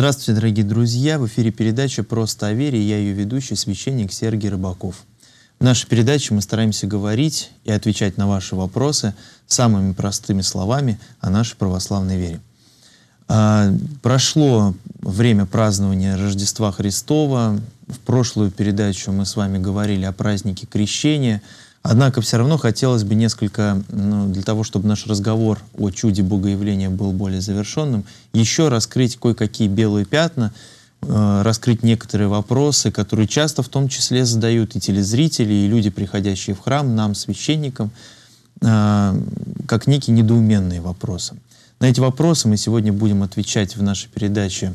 Здравствуйте, дорогие друзья! В эфире передача «Просто о вере» я ее ведущий, священник Сергей Рыбаков. В нашей передаче мы стараемся говорить и отвечать на ваши вопросы самыми простыми словами о нашей православной вере. А, прошло время празднования Рождества Христова. В прошлую передачу мы с вами говорили о празднике Крещения – Однако все равно хотелось бы несколько, ну, для того, чтобы наш разговор о чуде Богоявления был более завершенным, еще раскрыть кое-какие белые пятна, э, раскрыть некоторые вопросы, которые часто в том числе задают и телезрители, и люди, приходящие в храм, нам, священникам, э, как некие недоуменные вопросы. На эти вопросы мы сегодня будем отвечать в нашей передаче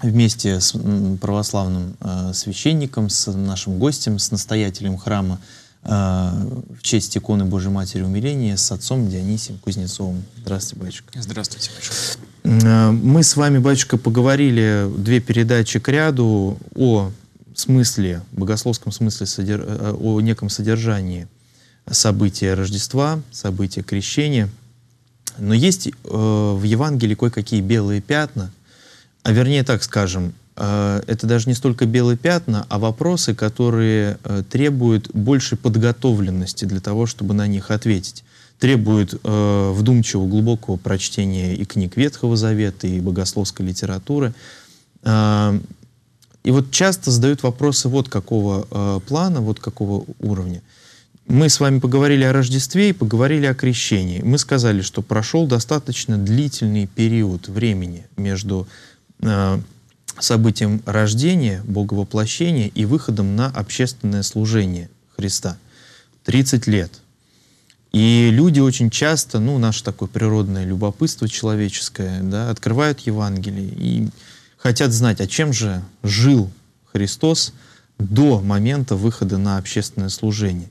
вместе с православным э, священником, с нашим гостем, с настоятелем храма а, в честь иконы Божьей Матери Умиления с отцом Дионисием Кузнецовым. Здравствуйте, батюшка. Здравствуйте, батюшка. А, мы с вами, батюшка, поговорили две передачи к ряду о смысле, богословском смысле, э, о неком содержании события Рождества, события крещения. Но есть э, в Евангелии кое-какие белые пятна, а вернее так скажем, Э, это даже не столько белые пятна, а вопросы, которые э, требуют большей подготовленности для того, чтобы на них ответить. Требуют э, вдумчивого, глубокого прочтения и книг Ветхого Завета, и богословской литературы. Э, и вот часто задают вопросы вот какого э, плана, вот какого уровня. Мы с вами поговорили о Рождестве и поговорили о крещении. Мы сказали, что прошел достаточно длительный период времени между э, событием рождения, боговоплощения и выходом на общественное служение Христа. 30 лет. И люди очень часто, ну, наше такое природное любопытство человеческое, да, открывают Евангелие и хотят знать, а чем же жил Христос до момента выхода на общественное служение.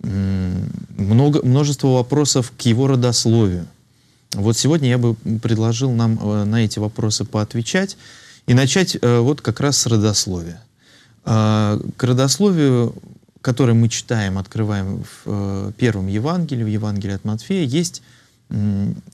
Много, множество вопросов к его родословию. Вот сегодня я бы предложил нам э, на эти вопросы поотвечать. И начать э, вот как раз с родословия. А, к родословию, которое мы читаем, открываем в э, первом Евангелии, в Евангелии от Матфея, есть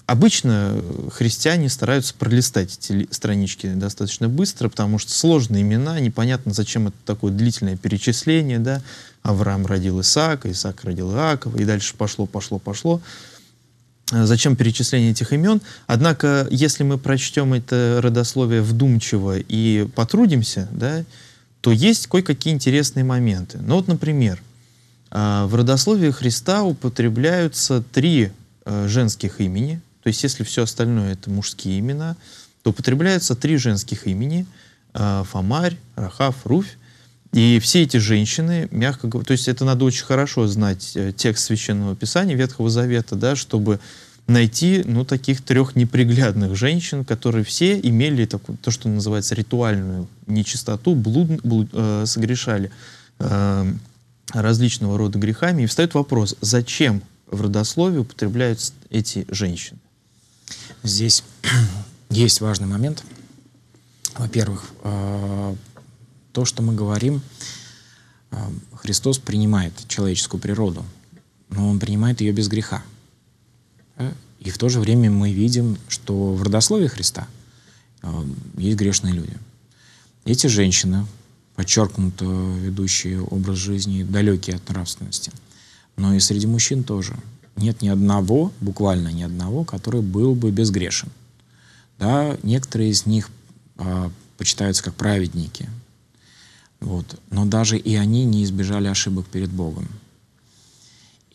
Обычно христиане стараются пролистать эти странички достаточно быстро, потому что сложные имена, непонятно, зачем это такое длительное перечисление, да, Авраам родил Исаака, Исаак родил Иакова, и дальше пошло, пошло, пошло. Э, зачем перечисление этих имен. Однако, если мы прочтем это родословие вдумчиво и потрудимся, да, то есть кое-какие интересные моменты. Ну вот, например, э, в родословии Христа употребляются три э, женских имени, то есть если все остальное это мужские имена, то употребляются три женских имени — Фомарь, Рахав, Руфь. И все эти женщины, мягко говоря, то есть это надо очень хорошо знать э, текст Священного Писания Ветхого Завета, да, чтобы найти, ну, таких трех неприглядных женщин, которые все имели такую, то, что называется, ритуальную нечистоту, блуд, блуд, э, согрешали э, различного рода грехами. И встает вопрос, зачем в родословии употребляются эти женщины? Здесь есть важный момент. Во-первых, э то, что мы говорим, э, Христос принимает человеческую природу, но Он принимает ее без греха. Э, и в то же время мы видим, что в родословии Христа э, есть грешные люди. Эти женщины, подчеркнуто ведущие образ жизни, далекие от нравственности. Но и среди мужчин тоже. Нет ни одного, буквально ни одного, который был бы безгрешен. Да, некоторые из них а, почитаются как праведники, вот. Но даже и они не избежали ошибок перед Богом.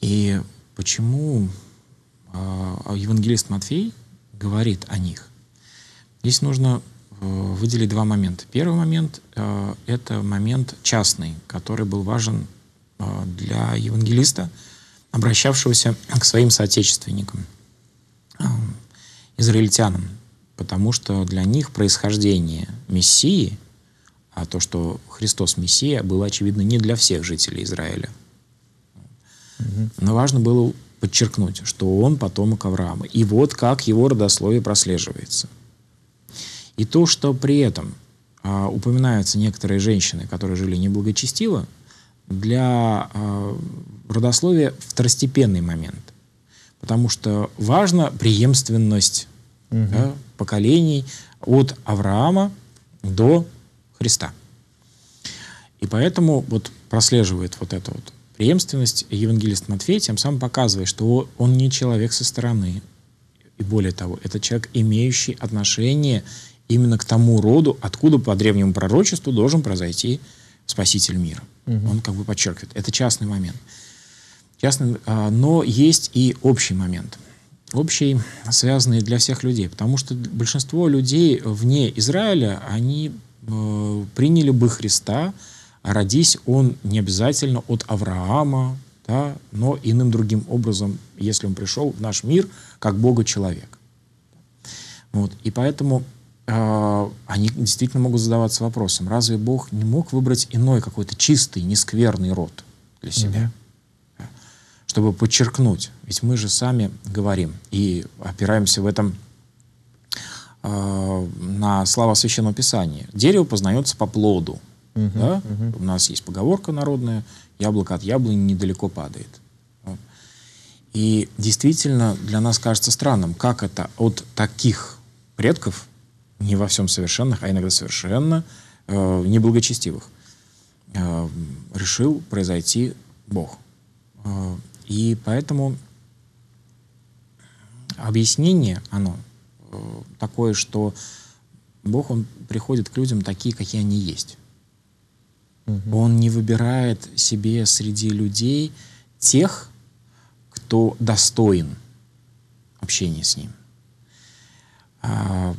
И почему э, евангелист Матфей говорит о них? Здесь нужно э, выделить два момента. Первый момент э, — это момент частный, который был важен э, для евангелиста, обращавшегося к своим соотечественникам, э, израильтянам, потому что для них происхождение Мессии — а то, что Христос Мессия, было очевидно не для всех жителей Израиля. Но важно было подчеркнуть, что он потомок Авраама. И вот как его родословие прослеживается. И то, что при этом а, упоминаются некоторые женщины, которые жили неблагочестиво, для а, родословия второстепенный момент. Потому что важна преемственность угу. да, поколений от Авраама до Христа. И поэтому вот прослеживает вот эту вот преемственность евангелист Матфей, тем самым показывает, что он не человек со стороны. И более того, это человек, имеющий отношение именно к тому роду, откуда по древнему пророчеству должен произойти спаситель мира. Угу. Он как бы подчеркивает. Это частный момент. Частный, а, но есть и общий момент. Общий, связанный для всех людей. Потому что большинство людей вне Израиля, они э, приняли бы Христа, а родись он не обязательно от Авраама, да, но иным другим образом, если он пришел в наш мир как Бога человек. Вот. И поэтому э, они действительно могут задаваться вопросом, разве Бог не мог выбрать иной какой-то чистый, нескверный род для себя? Mm-hmm чтобы подчеркнуть, ведь мы же сами говорим и опираемся в этом Э, на слова Священного Писания. Дерево познается по плоду. Угу, да? угу. У нас есть поговорка народная «яблоко от яблони недалеко падает». И действительно для нас кажется странным, как это от таких предков, не во всем совершенных, а иногда совершенно э, неблагочестивых, э, решил произойти Бог. Э, и поэтому объяснение, оно Э, такое, что Бог, Он приходит к людям такие, какие они есть. Угу. Он не выбирает себе среди людей тех, кто достоин общения с Ним. А,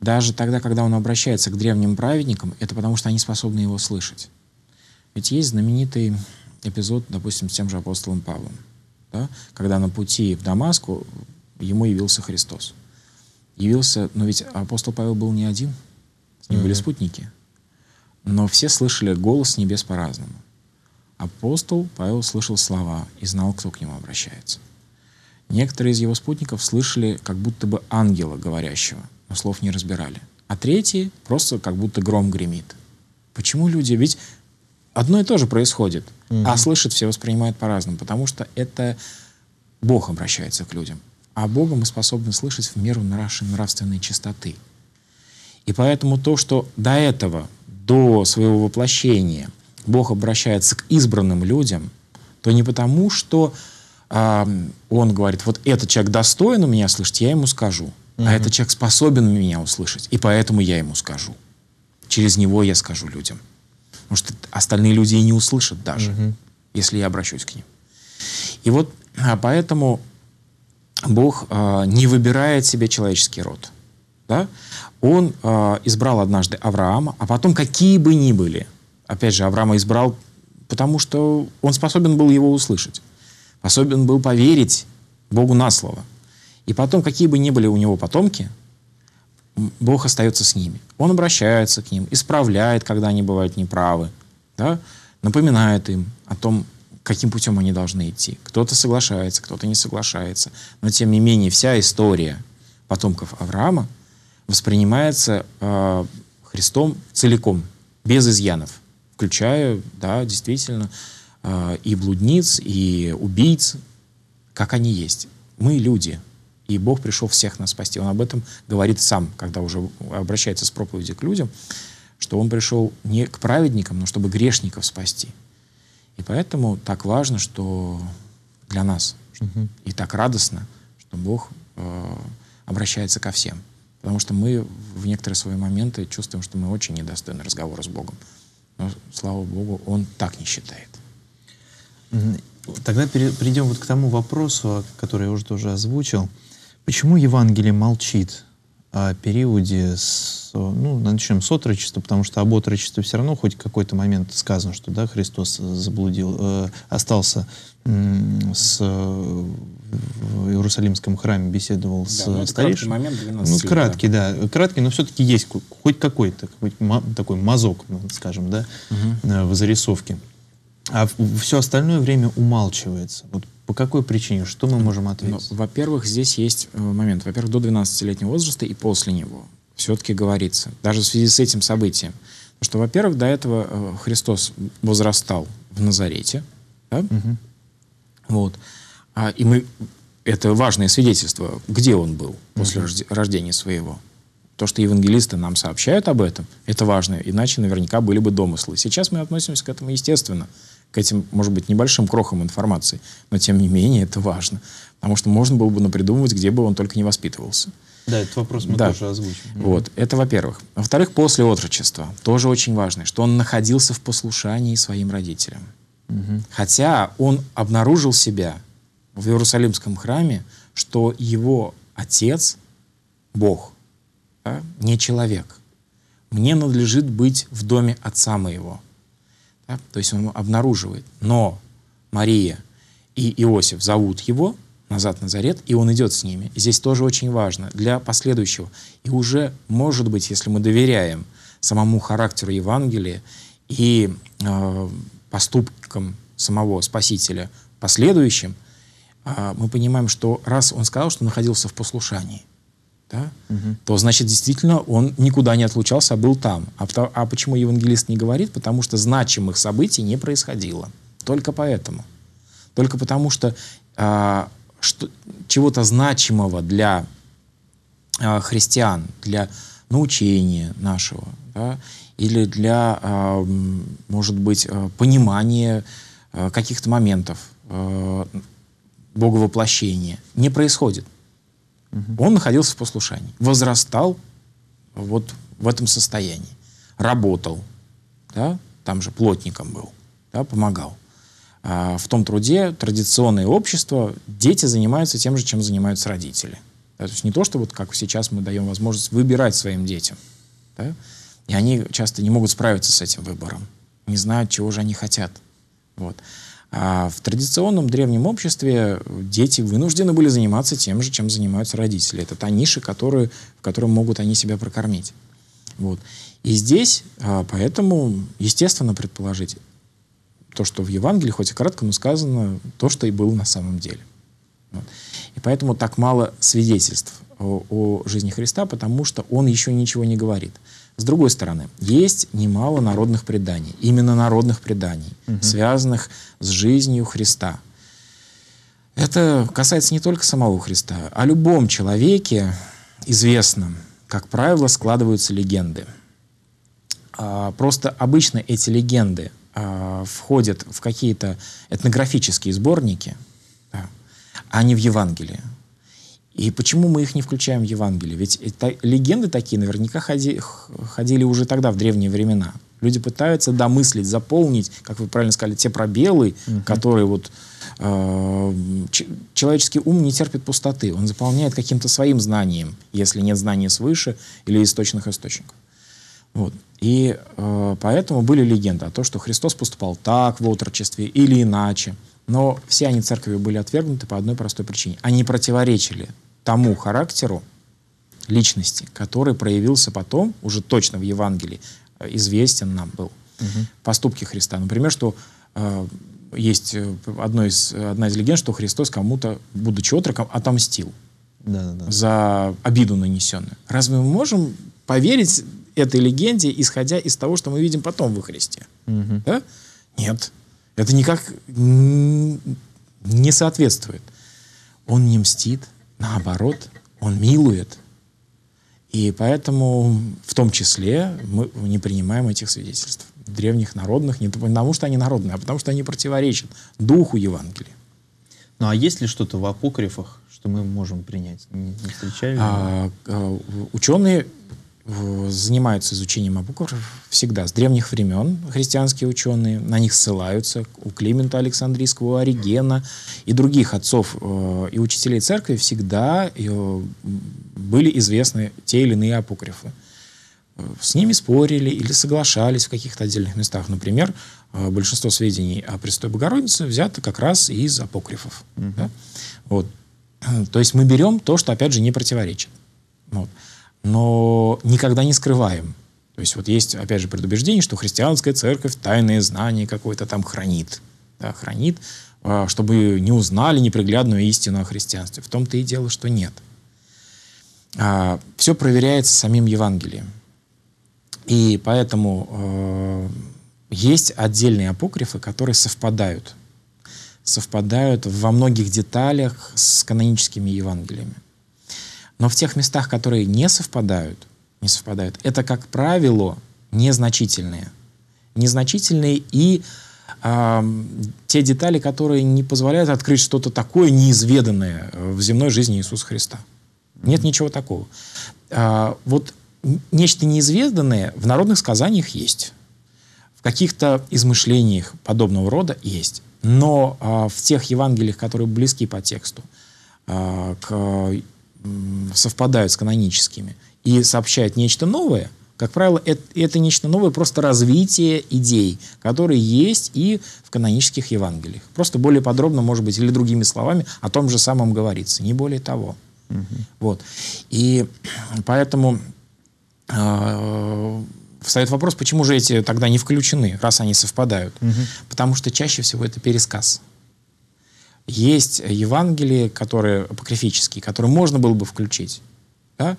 даже тогда, когда он обращается к древним праведникам, это потому, что они способны его слышать. Ведь есть знаменитый эпизод, допустим, с тем же апостолом Павлом, да? когда на пути в Дамаску ему явился Христос явился, но ведь апостол Павел был не один, с ним mm-hmm. были спутники. Но все слышали голос небес по-разному. Апостол Павел слышал слова и знал, кто к нему обращается. Некоторые из его спутников слышали как будто бы ангела говорящего, но слов не разбирали. А третьи просто как будто гром гремит. Почему люди? Ведь одно и то же происходит, угу. а слышат все воспринимают по-разному, потому что это Бог обращается к людям а Бога мы способны слышать в меру нашей нравственной чистоты. И поэтому то, что до этого, до своего воплощения, Бог обращается к избранным людям, то не потому, что э, Он говорит, вот этот человек достоин у меня слышать, я ему скажу, mm-hmm. а этот человек способен меня услышать, и поэтому я ему скажу. Через него я скажу людям. Потому что остальные люди и не услышат даже, mm-hmm. если я обращусь к ним. И вот а поэтому Бог э, не выбирает себе человеческий род. Да? Он э, избрал однажды Авраама, а потом какие бы ни были. Опять же, Авраама избрал, потому что он способен был его услышать, способен был поверить Богу на слово. И потом, какие бы ни были у него потомки, Бог остается с ними. Он обращается к ним, исправляет, когда они бывают неправы, да? напоминает им о том, каким путем они должны идти. Кто-то соглашается, кто-то не соглашается. Но тем не менее вся история потомков Авраама воспринимается э, Христом целиком, без изъянов, включая, да, действительно, э, и блудниц, и убийц, как они есть. Мы люди, и Бог пришел всех нас спасти. Он об этом говорит сам, когда уже обращается с проповеди к людям, что Он пришел не к праведникам, но чтобы грешников спасти. И поэтому так важно, что для нас, угу. и так радостно, что Бог э, обращается ко всем. Потому что мы в некоторые свои моменты чувствуем, что мы очень недостойны разговора с Богом. Но, слава Богу, Он так не считает. Тогда перейдем вот к тому вопросу, который я уже тоже озвучил. Почему Евангелие молчит? э, периоде, с, ну, начнем с отрочества, потому что об отрочестве все равно хоть какой-то момент сказано, что да, Христос э, заблудил, э, остался с, э, в Иерусалимском храме беседовал да, с ну, старейшим. Краткий момент, 12 ну, лет, краткий, да. да. Краткий, но все-таки есть хоть какой-то хоть такой мазок, ну, скажем, да, угу. в зарисовке. А все остальное время умалчивается. Вот по какой причине? Что мы можем ну, ответить? Ну, во-первых, здесь есть э, момент. Во-первых, до 12-летнего возраста и после него все-таки говорится, даже в связи с этим событием, что, во-первых, до этого э, Христос возрастал в Назарете, да? угу. вот, а, и мы это важное свидетельство, где он был после угу. рождения своего. То, что евангелисты нам сообщают об этом, это важно, иначе наверняка были бы домыслы. Сейчас мы относимся к этому естественно к этим, может быть, небольшим крохам информации, но тем не менее это важно. Потому что можно было бы напридумывать, где бы он только не воспитывался. Да, этот вопрос мы да. тоже озвучим. Вот, это во-первых. Во-вторых, после отрочества. Тоже очень важно, что он находился в послушании своим родителям. Угу. Хотя он обнаружил себя в Иерусалимском храме, что его отец — Бог, да, не человек. Мне надлежит быть в доме отца моего — да? То есть он обнаруживает. Но Мария и Иосиф зовут его назад на Зарет, и он идет с ними. здесь тоже очень важно для последующего. И уже, может быть, если мы доверяем самому характеру Евангелия и э, поступкам самого Спасителя последующим, э, мы понимаем, что раз он сказал, что находился в послушании, да, угу. то значит действительно он никуда не отлучался, а был там. А, а почему евангелист не говорит? Потому что значимых событий не происходило. Только поэтому. Только потому что, а, что чего-то значимого для а, христиан, для научения ну, нашего, да, или для, а, может быть, а, понимания а, каких-то моментов а, воплощения не происходит. Угу. Он находился в послушании. Возрастал вот в этом состоянии. Работал, да, там же плотником был, да, помогал. А в том труде традиционное общество, дети занимаются тем же, чем занимаются родители. Да, то есть не то, что вот как сейчас мы даем возможность выбирать своим детям. Да, и они часто не могут справиться с этим выбором, не знают, чего же они хотят. Вот. А в традиционном древнем обществе дети вынуждены были заниматься тем же, чем занимаются родители. Это та ниша, которую, в которой могут они себя прокормить. Вот. И здесь, а, поэтому, естественно, предположить то, что в Евангелии, хоть и кратко, но сказано то, что и было на самом деле. Вот. И поэтому так мало свидетельств о, о жизни Христа, потому что он еще ничего не говорит. С другой стороны, есть немало народных преданий, именно народных преданий, угу. связанных с жизнью Христа. Это касается не только самого Христа. А о любом человеке известном, как правило, складываются легенды. А, просто обычно эти легенды а, входят в какие-то этнографические сборники, а не в Евангелие. И почему мы их не включаем в Евангелие? Ведь это, легенды такие наверняка ходи, ходили уже тогда, в древние времена. Люди пытаются домыслить, заполнить, как вы правильно сказали, те пробелы, угу. которые вот э, человеческий ум не терпит пустоты. Он заполняет каким-то своим знанием, если нет знания свыше или источных источников. Вот. И э, поэтому были легенды о том, что Христос поступал так в отрочестве или иначе. Но все они церковью были отвергнуты по одной простой причине. Они противоречили тому характеру личности, который проявился потом, уже точно в Евангелии, э, известен нам был. Угу. Поступки Христа. Например, что э, есть э, одно из, одна из легенд, что Христос кому-то, будучи отроком, отомстил да, да, да. за обиду нанесенную. Разве мы можем поверить этой легенде, исходя из того, что мы видим потом во Христе? Угу. Да? Нет. Это никак не соответствует. Он не мстит, Наоборот, он милует. И поэтому в том числе мы не принимаем этих свидетельств древних народных, не потому что они народные, а потому что они противоречат духу Евангелия. Ну а есть ли что-то в апокрифах, что мы можем принять? Не, не встречали? А, а, ученые занимаются изучением абукр всегда, с древних времен христианские ученые, на них ссылаются, у Климента Александрийского, у Оригена и других отцов э, и учителей церкви всегда э, были известны те или иные апокрифы. С ними спорили или соглашались в каких-то отдельных местах. Например, э, большинство сведений о Престой Богородице взято как раз из апокрифов. Mm-hmm. Да? Вот. То есть мы берем то, что, опять же, не противоречит. Вот но никогда не скрываем. То есть вот есть, опять же, предубеждение, что христианская церковь тайные знания какое-то там хранит. Да, хранит, а, чтобы не узнали неприглядную истину о христианстве. В том-то и дело, что нет. А, Все проверяется самим Евангелием. И поэтому а, есть отдельные апокрифы, которые совпадают. Совпадают во многих деталях с каноническими Евангелиями. Но в тех местах, которые не совпадают, не совпадают, это, как правило, незначительные. Незначительные и э, те детали, которые не позволяют открыть что-то такое неизведанное в земной жизни Иисуса Христа. Нет ничего такого. Э, вот нечто неизведанное в народных сказаниях есть. В каких-то измышлениях подобного рода есть. Но э, в тех Евангелиях, которые близки по тексту, э, к совпадают с каноническими и сообщают нечто новое, как правило, это, это нечто новое, просто развитие идей, которые есть и в канонических Евангелиях. Просто более подробно, может быть, или другими словами, о том же самом говорится, не более того. Угу. Вот. И поэтому э, встает вопрос, почему же эти тогда не включены, раз они совпадают. Угу. Потому что чаще всего это пересказ есть Евангелие, которое апокрифические, которые можно было бы включить, да?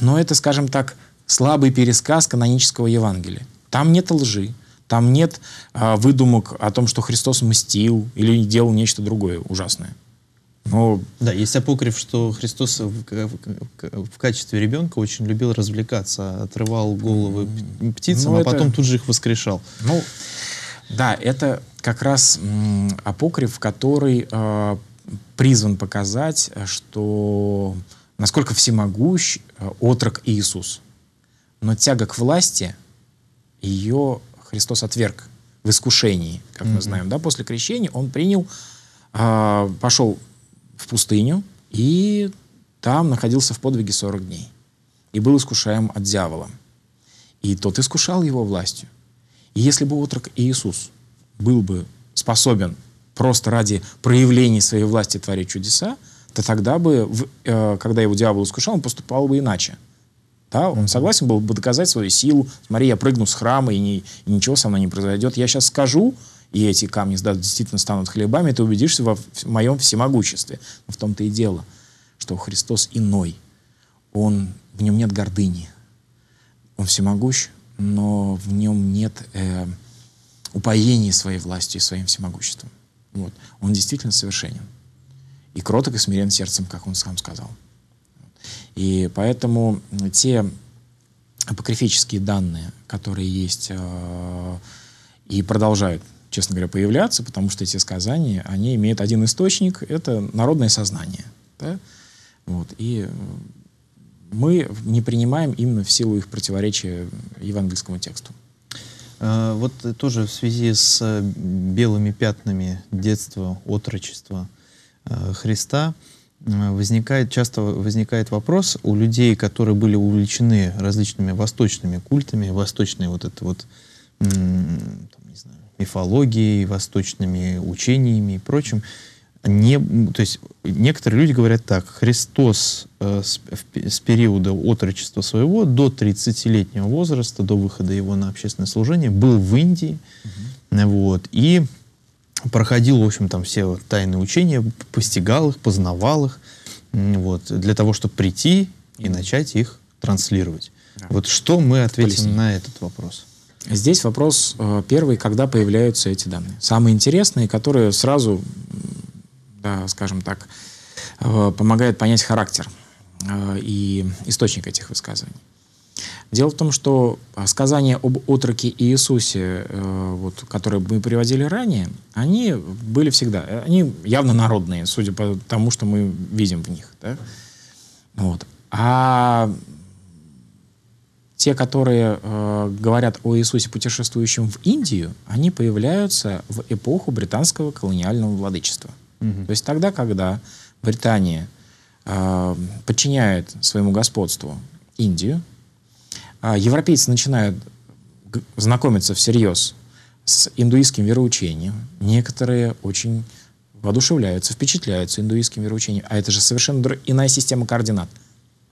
но это, скажем так, слабый пересказ канонического Евангелия. Там нет лжи, там нет а, выдумок о том, что Христос мстил или делал нечто другое ужасное. Но... Да, есть апокриф, что Христос в, в качестве ребенка очень любил развлекаться, отрывал головы птицам, ну, а это... а потом тут же их воскрешал. Ну, да, это как раз м, апокриф, который э, призван показать, э, что насколько всемогущ э, отрок Иисус. Но тяга к власти, ее Христос отверг в искушении, как mm-hmm. мы знаем. Да, после крещения он принял, э, пошел в пустыню и там находился в подвиге 40 дней. И был искушаем от дьявола. И тот искушал его властью. И если бы отрок Иисус был бы способен просто ради проявления своей власти творить чудеса, то тогда бы, э, когда его дьявол искушал, он поступал бы иначе. Да, он согласен был бы доказать свою силу. Смотри, я прыгну с храма, и, не, и ничего со мной не произойдет. Я сейчас скажу, и эти камни да, действительно станут хлебами, ты убедишься во в моем всемогуществе. Но в том-то и дело, что Христос иной. Он, в нем нет гордыни. Он всемогущ, но в нем нет э, упоения своей властью и своим всемогуществом. Вот. Он действительно совершенен. И кроток, и смирен сердцем, как он сам сказал. И поэтому те апокрифические данные, которые есть э, и продолжают, честно говоря, появляться, потому что эти сказания, они имеют один источник — это народное сознание. Да? Вот. И э, мы не принимаем именно в силу их противоречия евангельскому тексту. Э, вот тоже в связи с э, белыми пятнами детства, отрочества э, Христа возникает, часто возникает вопрос у людей, которые были увлечены различными восточными культами, восточной вот это вот там, не знаю, мифологией, восточными учениями и прочим, не, то есть некоторые люди говорят так, Христос э, с, в, с периода отрочества своего до 30-летнего возраста, до выхода его на общественное служение, был в Индии, угу. вот, и проходил, в общем, там все тайные учения, постигал их, познавал их, вот, для того, чтобы прийти и начать их транслировать. Да. Вот что мы ответим Полиси. на этот вопрос? Здесь вопрос э, первый, когда появляются эти данные. Самые интересные, которые сразу да, скажем так, э, помогает понять характер э, и источник этих высказываний. Дело в том, что сказания об отроке Иисусе, э, вот, которые мы приводили ранее, они были всегда, они явно народные, судя по тому, что мы видим в них. Да? Вот. А те, которые э, говорят о Иисусе, путешествующем в Индию, они появляются в эпоху британского колониального владычества. Угу. То есть тогда, когда Британия э, подчиняет своему господству Индию, э, европейцы начинают знакомиться всерьез с индуистским вероучением. Некоторые очень воодушевляются, впечатляются индуистским вероучением. А это же совершенно иная система координат.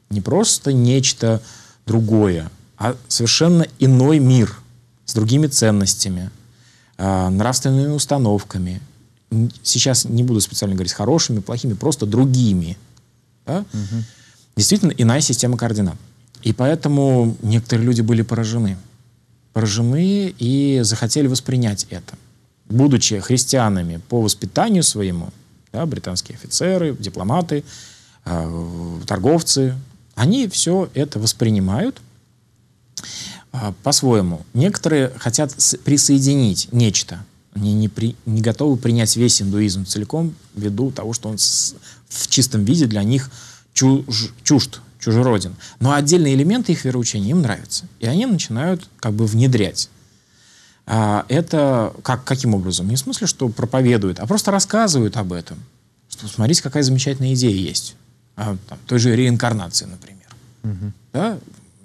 Не просто нечто другое, а совершенно иной мир с другими ценностями, э, нравственными установками, сейчас не буду специально говорить хорошими, плохими, просто другими. Да? Угу. Действительно, иная система координат. И поэтому некоторые люди были поражены. Поражены и захотели воспринять это. Будучи христианами по воспитанию своему, да, британские офицеры, дипломаты, э, торговцы, они все это воспринимают э, по-своему. Некоторые хотят присоединить нечто они не, при, не готовы принять весь индуизм целиком ввиду того, что он с, в чистом виде для них чуж, чужд, чужероден. Но отдельные элементы их вероучения им нравятся. И они начинают как бы внедрять. А это как, каким образом? Не в смысле, что проповедуют, а просто рассказывают об этом. Что смотрите, какая замечательная идея есть. А, там, той же реинкарнации, например. Угу. Да?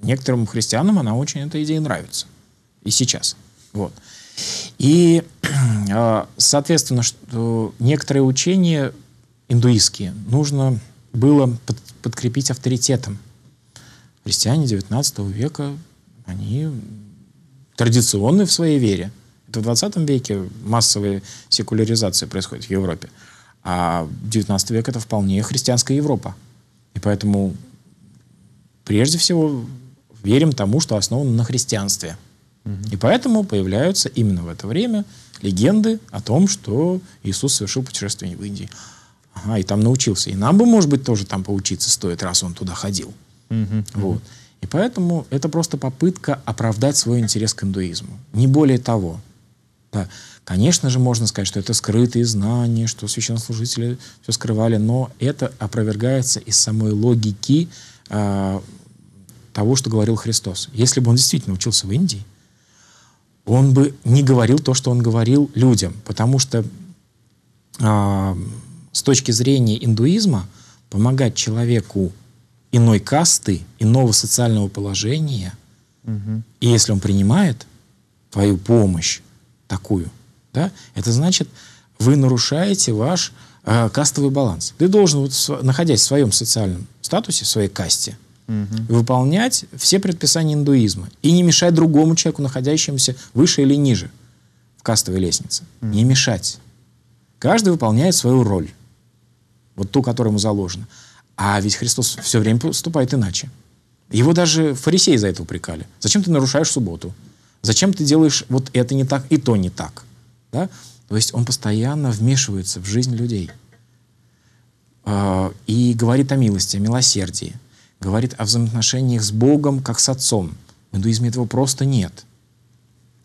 Некоторым христианам она очень, эта идея нравится. И сейчас. Вот. И А, соответственно, что некоторые учения индуистские нужно было под, подкрепить авторитетом. Христиане XIX века, они традиционны в своей вере. Это в 20 веке массовая секуляризация происходит в Европе. А 19 век это вполне христианская Европа. И поэтому прежде всего верим тому, что основано на христианстве. Угу. И поэтому появляются именно в это время легенды о том, что Иисус совершил путешествие в Индии. Ага, и там научился. И нам бы, может быть, тоже там поучиться стоит, раз он туда ходил. Mm-hmm. Вот. И поэтому это просто попытка оправдать свой интерес к индуизму. Не более того. Да. Конечно же, можно сказать, что это скрытые знания, что священнослужители все скрывали, но это опровергается из самой логики э, того, что говорил Христос. Если бы он действительно учился в Индии, он бы не говорил то, что он говорил людям, потому что э, с точки зрения индуизма помогать человеку иной касты, иного социального положения, угу. и если он принимает твою помощь такую, да, это значит, вы нарушаете ваш э, кастовый баланс. Ты должен, вот, находясь в своем социальном статусе, в своей касте, угу. выполнять все предписания индуизма и не мешать другому человеку, находящемуся выше или ниже в кастовой лестнице. Угу. Не мешать. Каждый выполняет свою роль, вот ту, которая ему заложена. А ведь Христос все время поступает иначе. Его даже фарисеи за это упрекали. Зачем ты нарушаешь субботу? Зачем ты делаешь вот это не так и то не так? Да? То есть он постоянно вмешивается в жизнь людей а, и говорит о милости, о милосердии говорит о взаимоотношениях с Богом, как с Отцом. В индуизме этого просто нет.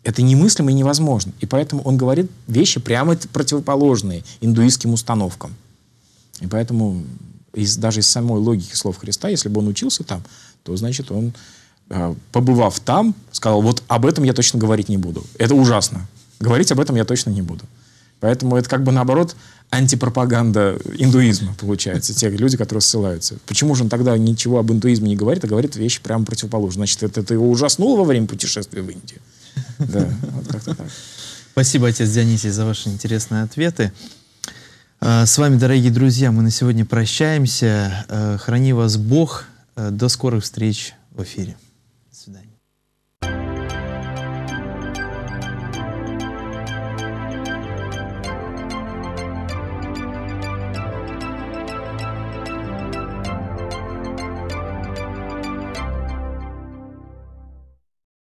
Это немыслимо и невозможно. И поэтому он говорит вещи прямо противоположные индуистским установкам. И поэтому из, даже из самой логики слов Христа, если бы он учился там, то значит он, э, побывав там, сказал, вот об этом я точно говорить не буду. Это ужасно. Говорить об этом я точно не буду. Поэтому это как бы наоборот антипропаганда индуизма, получается, те люди, которые ссылаются. Почему же он тогда ничего об индуизме не говорит, а говорит вещи прямо противоположные? Значит, это, это его ужаснуло во время путешествия в Индию? Да, вот как-то так. Спасибо, отец Дионисий, за ваши интересные ответы. А, с вами, дорогие друзья, мы на сегодня прощаемся. А, храни вас Бог. Э, до скорых встреч в эфире.